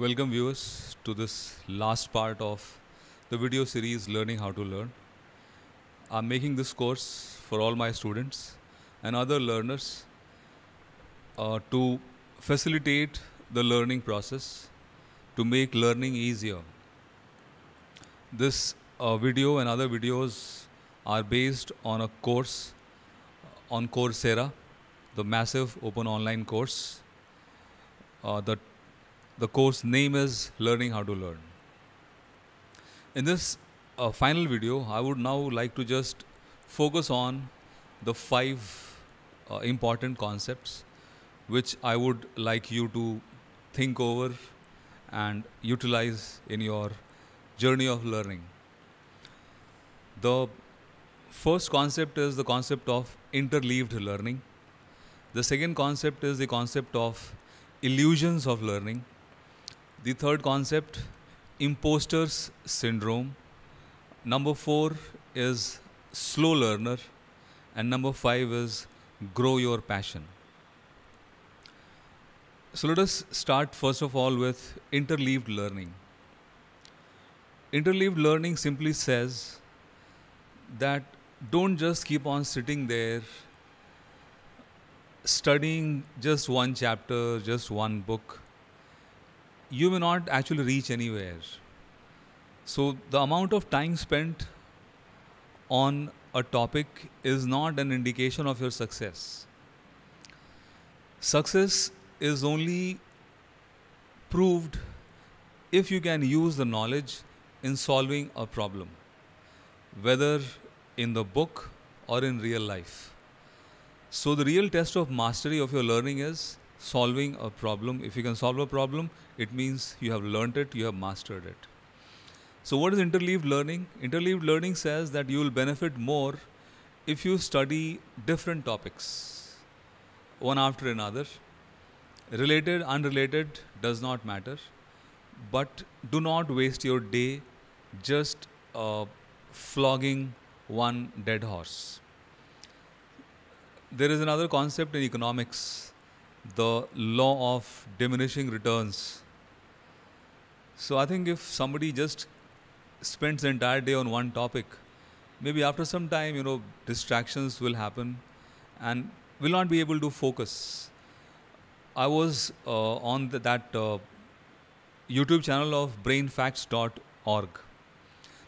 Welcome viewers to this last part of the video series Learning How to Learn. I'm making this course for all my students and other learners uh, to facilitate the learning process, to make learning easier. This uh, video and other videos are based on a course on Coursera, the massive open online course. Uh, the the course name is Learning How to Learn. In this uh, final video, I would now like to just focus on the five uh, important concepts which I would like you to think over and utilize in your journey of learning. The first concept is the concept of interleaved learning. The second concept is the concept of illusions of learning. The third concept, imposter's syndrome. Number four is slow learner. And number five is grow your passion. So let us start first of all with interleaved learning. Interleaved learning simply says that don't just keep on sitting there studying just one chapter, just one book you may not actually reach anywhere. So the amount of time spent on a topic is not an indication of your success. Success is only proved if you can use the knowledge in solving a problem, whether in the book or in real life. So the real test of mastery of your learning is solving a problem. If you can solve a problem, it means you have learned it, you have mastered it. So, what is interleaved learning? Interleaved learning says that you will benefit more if you study different topics, one after another. Related, unrelated does not matter. But do not waste your day just uh, flogging one dead horse. There is another concept in economics the law of diminishing returns. So I think if somebody just spends the entire day on one topic, maybe after some time, you know, distractions will happen and will not be able to focus. I was uh, on the, that uh, YouTube channel of brainfacts.org.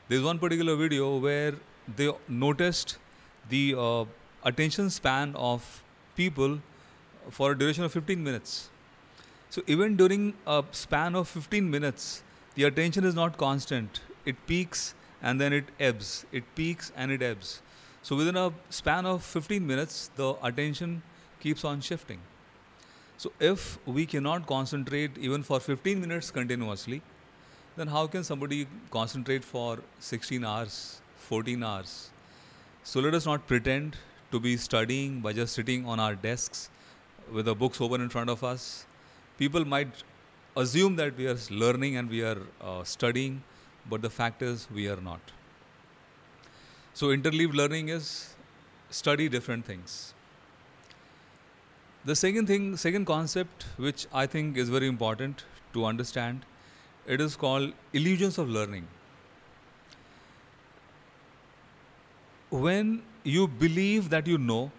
There's one particular video where they noticed the uh, attention span of people for a duration of 15 minutes. So even during a span of 15 minutes, the attention is not constant. It peaks and then it ebbs. It peaks and it ebbs. So within a span of 15 minutes, the attention keeps on shifting. So if we cannot concentrate even for 15 minutes continuously, then how can somebody concentrate for 16 hours, 14 hours? So let us not pretend to be studying by just sitting on our desks with the books open in front of us. People might assume that we are learning and we are uh, studying, but the fact is we are not. So, interleaved learning is study different things. The second thing, second concept, which I think is very important to understand, it is called illusions of learning. When you believe that you know,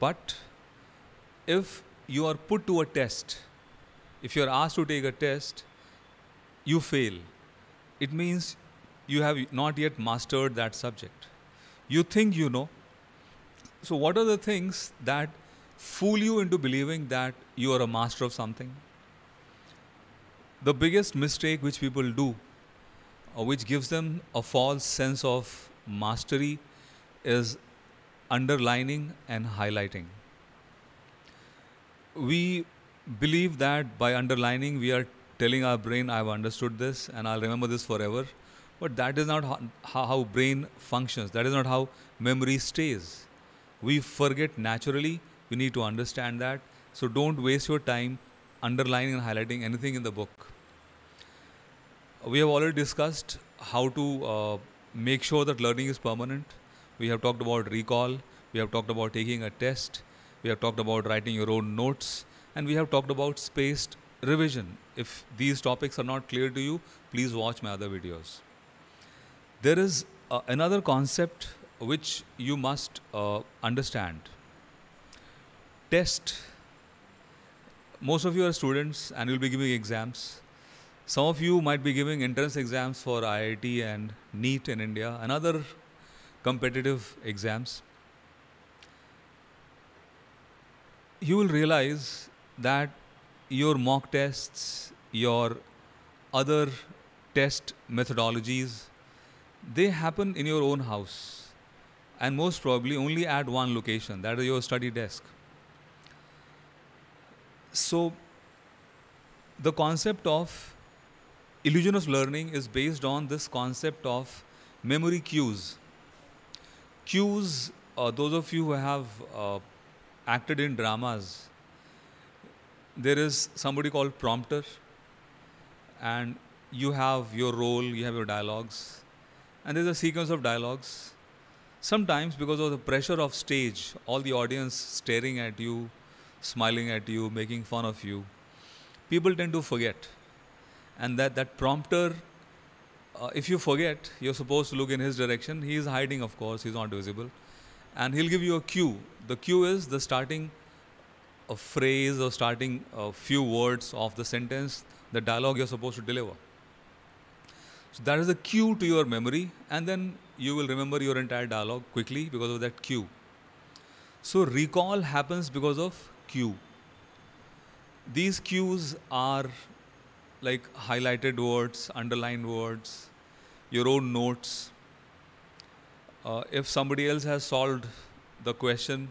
but if you are put to a test, if you are asked to take a test, you fail. It means you have not yet mastered that subject. You think you know. So, what are the things that fool you into believing that you are a master of something? The biggest mistake which people do, or uh, which gives them a false sense of mastery, is underlining and highlighting we believe that by underlining, we are telling our brain, I've understood this and I'll remember this forever. But that is not how, how brain functions. That is not how memory stays. We forget naturally. We need to understand that. So don't waste your time underlining and highlighting anything in the book. We have already discussed how to uh, make sure that learning is permanent. We have talked about recall. We have talked about taking a test. We have talked about writing your own notes, and we have talked about spaced revision. If these topics are not clear to you, please watch my other videos. There is uh, another concept which you must uh, understand. Test. Most of you are students and you'll be giving exams. Some of you might be giving entrance exams for IIT and NEET in India and other competitive exams. you will realize that your mock tests, your other test methodologies, they happen in your own house and most probably only at one location, that is your study desk. So, the concept of illusion of learning is based on this concept of memory cues. Cues, uh, those of you who have uh, acted in dramas. There is somebody called prompter, and you have your role, you have your dialogues, and there's a sequence of dialogues. Sometimes, because of the pressure of stage, all the audience staring at you, smiling at you, making fun of you, people tend to forget. And that, that prompter, uh, if you forget, you're supposed to look in his direction. He is hiding, of course, he's not visible and he'll give you a cue. The cue is the starting a phrase or starting a few words of the sentence, the dialogue you're supposed to deliver. So that is a cue to your memory, and then you will remember your entire dialogue quickly because of that cue. So recall happens because of cue. These cues are like highlighted words, underlined words, your own notes, uh, if somebody else has solved the question.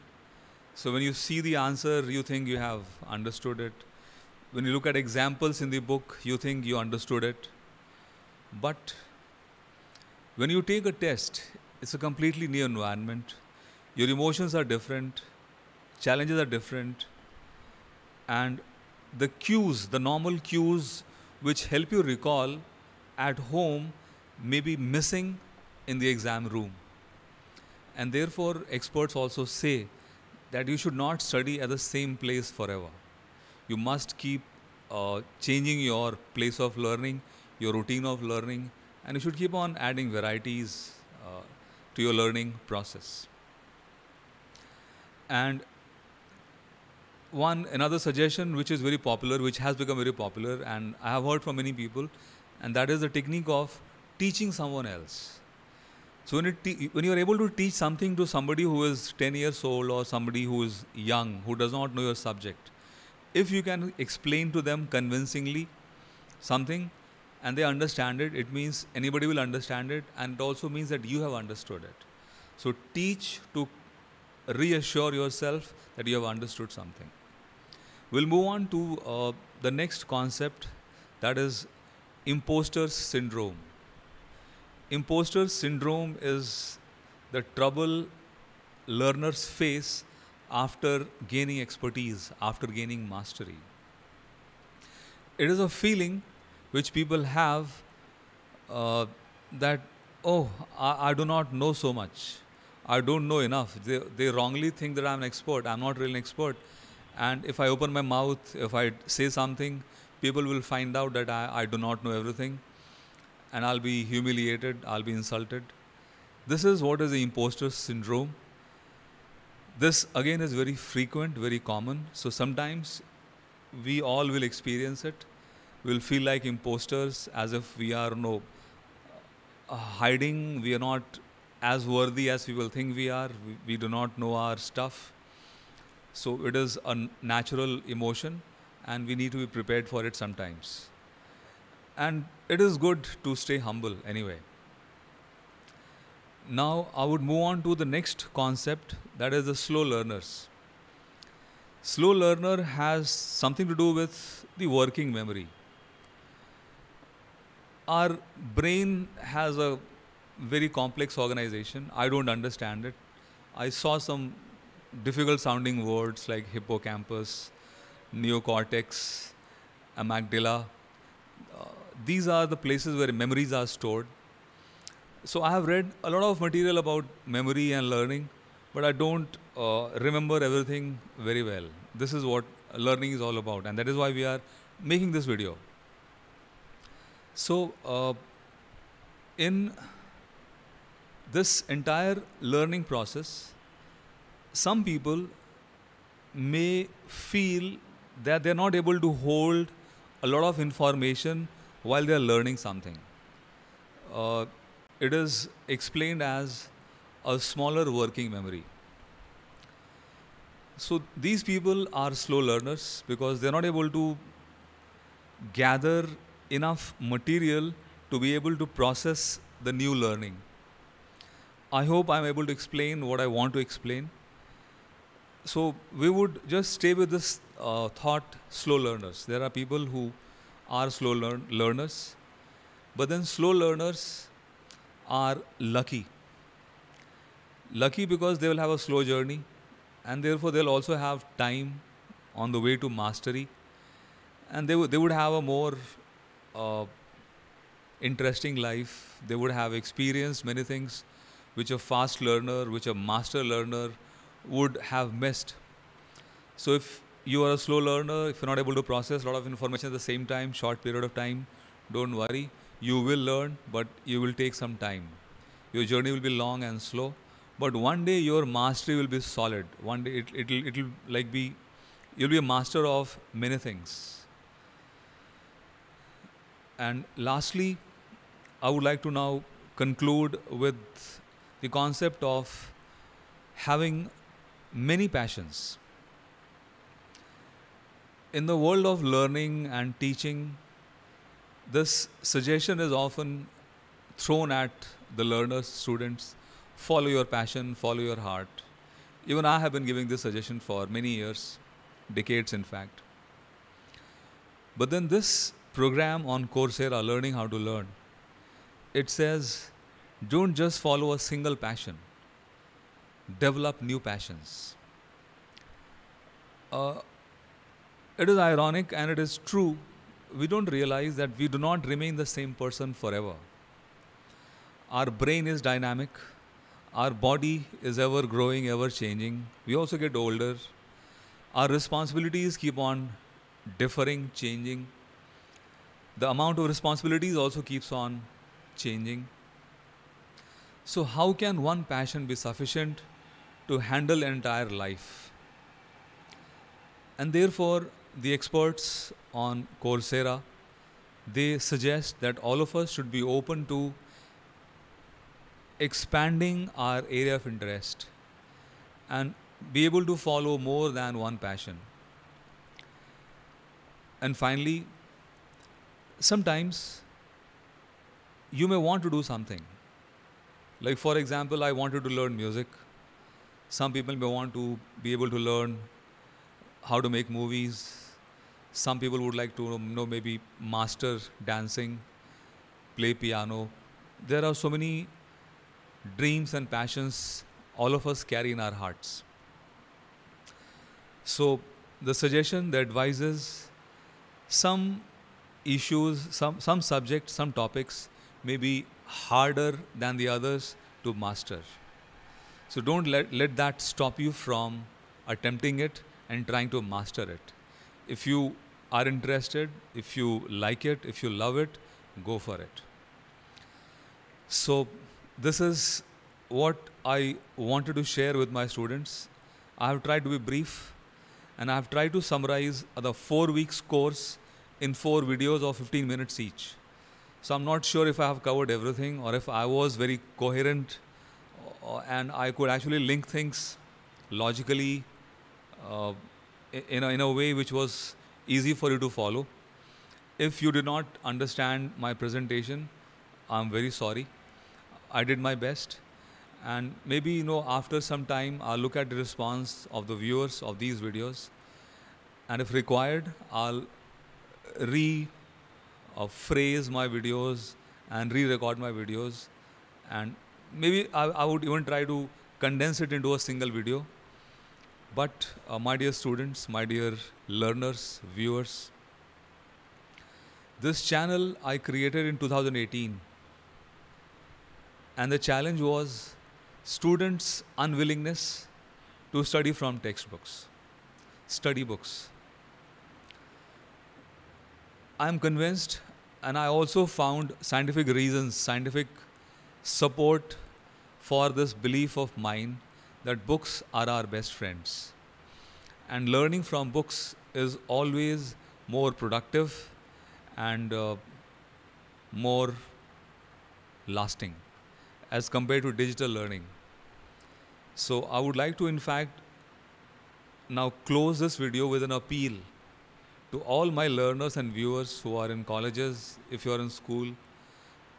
So when you see the answer, you think you have understood it. When you look at examples in the book, you think you understood it. But when you take a test, it's a completely new environment. Your emotions are different, challenges are different, and the cues, the normal cues which help you recall at home, may be missing in the exam room. And therefore, experts also say that you should not study at the same place forever. You must keep uh, changing your place of learning, your routine of learning, and you should keep on adding varieties uh, to your learning process. And one another suggestion which is very popular, which has become very popular, and I have heard from many people, and that is the technique of teaching someone else. So when, te- when, you are able to teach something to somebody who is 10 years old or somebody who is young, who does not know your subject, if you can explain to them convincingly something and they understand it, it means anybody will understand it and it also means that you have understood it. So teach to reassure yourself that you have understood something. We'll move on to uh, the next concept that is imposter syndrome. Imposter syndrome is the trouble learners face after gaining expertise, after gaining mastery. It is a feeling which people have uh, that, oh, I, I, do not know so much. I don't know enough. They, they wrongly think that I'm an expert. I'm not really an expert. And if I open my mouth, if I say something, people will find out that I, I do not know everything and I'll be humiliated, I'll be insulted. This is what is the imposter syndrome. This again is very frequent, very common. So sometimes we all will experience it. We'll feel like imposters as if we are no uh, hiding, we are not as worthy as people think we are, we, we do not know our stuff. So it is a natural emotion and we need to be prepared for it sometimes and it is good to stay humble anyway. Now, I would move on to the next concept that is the slow learners. Slow learner has something to do with the working memory. Our brain has a very complex organization. I don't understand it. I saw some difficult sounding words like hippocampus, neocortex, amygdala, these are the places where memories are stored. So I have read a lot of material about memory and learning, but I don't uh, remember everything very well. This is what learning is all about, and that is why we are making this video. So, uh, in this entire learning process, some people may feel that they're not able to hold a lot of information while they are learning something. Uh, it is explained as a smaller working memory. So these people are slow learners because they're not able to gather enough material to be able to process the new learning. I hope I'm able to explain what I want to explain. So we would just stay with this uh, thought slow learners. There are people who are slow learners, but then slow learners are lucky. Lucky because they will have a slow journey and therefore they'll also have time on the way to mastery and they, they would have a more uh, interesting life. They would have experienced many things which a fast learner, which a master learner would have missed. So if you are a slow learner, if you're not able to process a lot of information at the same time, short period of time, don't worry. You will learn, but you will take some time. Your journey will be long and slow, but one day your mastery will be solid. One day it, it'll, it'll like be, you'll be a master of many things. And lastly, I would like to now conclude with the concept of having many passions in the world of learning and teaching, this suggestion is often thrown at the learners, students follow your passion, follow your heart. Even I have been giving this suggestion for many years, decades in fact. But then this program on Coursera, Learning How to Learn, it says don't just follow a single passion, develop new passions. Uh, it is ironic and it is true. We don't realize that we do not remain the same person forever. Our brain is dynamic. Our body is ever growing, ever changing. We also get older. Our responsibilities keep on differing, changing. The amount of responsibilities also keeps on changing. So, how can one passion be sufficient to handle entire life? And therefore, the experts on Coursera, they suggest that all of us should be open to expanding our area of interest and be able to follow more than one passion. And finally, sometimes you may want to do something. Like, for example, I wanted to learn music. Some people may want to be able to learn how to make movies, some people would like to know maybe master dancing, play piano. There are so many dreams and passions all of us carry in our hearts. So the suggestion, the advice is some issues, some, some subjects, some topics may be harder than the others to master. So don't let, let that stop you from attempting it and trying to master it. If you are interested, if you like it, if you love it, go for it. So, this is what I wanted to share with my students. I have tried to be brief and I have tried to summarize the four weeks course in four videos of 15 minutes each. So, I'm not sure if I have covered everything or if I was very coherent uh, and I could actually link things logically uh, in, a, in a way which was easy for you to follow. If you did not understand my presentation, I'm very sorry. I did my best. And maybe, you know, after some time, I'll look at the response of the viewers of these videos. And if required, I'll rephrase uh, my videos and re-record my videos. And maybe I, I would even try to condense it into a single video. But uh, my dear students, my dear learners, viewers, this channel I created in 2018 and the challenge was students' unwillingness to study from textbooks, study books. I'm convinced and I also found scientific reasons, scientific support for this belief of mine that books are our best friends. And learning from books is always more productive and uh, more lasting as compared to digital learning. So I would like to, in fact, now close this video with an appeal to all my learners and viewers who are in colleges, if you are in school,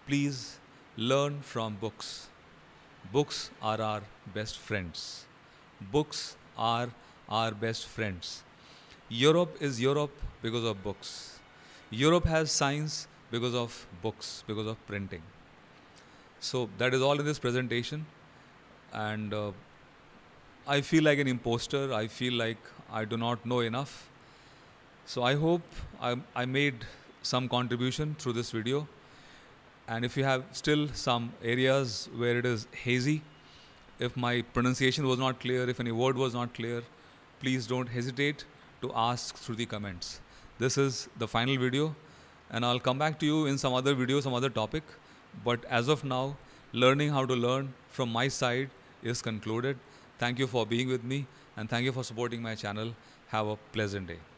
please learn from books. Books are our best friends. Books are our best friends. Europe is Europe because of books. Europe has science because of books, because of printing. So that is all in this presentation. And uh, I feel like an imposter. I feel like I do not know enough. So I hope I, I made some contribution through this video. And if you have still some areas where it is hazy, if my pronunciation was not clear, if any word was not clear, please don't hesitate to ask through the comments. This is the final video and I'll come back to you in some other video, some other topic. But as of now, learning how to learn from my side is concluded. Thank you for being with me and thank you for supporting my channel. Have a pleasant day.